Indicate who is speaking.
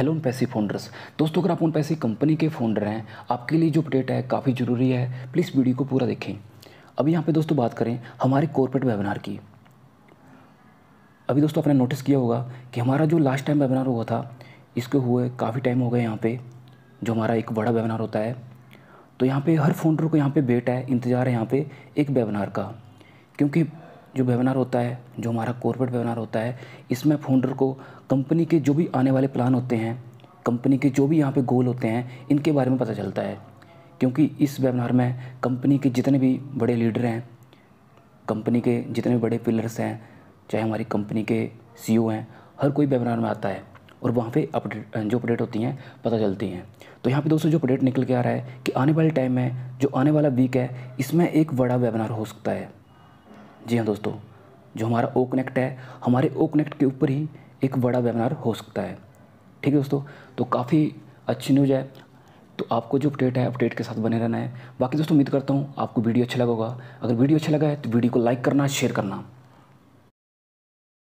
Speaker 1: hello उन पैसे folders दोस्तों अगर आप उन पैसे कंपनी के फोल्डर हैं आपके लिए जो अपडेट है काफ़ी ज़रूरी है प्लीज़ वीडियो को पूरा देखें अब यहाँ पे दोस्तों बात करें हमारे कॉर्पोरेट वेबिनार की अभी दोस्तों आपने नोटिस किया होगा कि हमारा जो लास्ट टाइम वेबिनार हुआ था इसके हुए काफ़ी टाइम हो गए यहाँ पर जो हमारा एक बड़ा वेबिनार होता है तो यहाँ पर हर फोल्डर को यहाँ पर बेटा है इंतज़ार है यहाँ पर एक वेबिनार का क्योंकि जो वेबिनार होता है जो हमारा कॉर्पोरेट वेबिनार होता है इसमें फाउंडर को कंपनी के जो भी आने वाले प्लान होते हैं कंपनी के जो भी यहाँ पे गोल होते हैं इनके बारे में पता चलता है क्योंकि इस वेबिनार में कंपनी के जितने भी बड़े लीडर हैं कंपनी के जितने भी बड़े पिलर्स हैं चाहे हमारी कंपनी के सी e हैं हर कोई वेबिनार में आता है और वहाँ पे अपडेट जो अपडेट होती हैं पता चलती हैं तो यहाँ पे दोस्तों जो अपडेट निकल के आ रहा है कि आने वाले टाइम में जो आने वाला वीक है इसमें एक बड़ा वेबिनार हो सकता है जी हाँ दोस्तों जो हमारा ओ कनेक्ट है हमारे ओ कनेक्ट के ऊपर ही एक बड़ा वेबिनार हो सकता है ठीक है दोस्तों तो काफ़ी अच्छी न्यूज़ है तो आपको जो अपडेट है अपडेट के साथ बने रहना है बाकी दोस्तों उम्मीद करता हूँ आपको वीडियो अच्छा लगा होगा अगर वीडियो अच्छा लगा है तो वीडियो को लाइक करना शेयर करना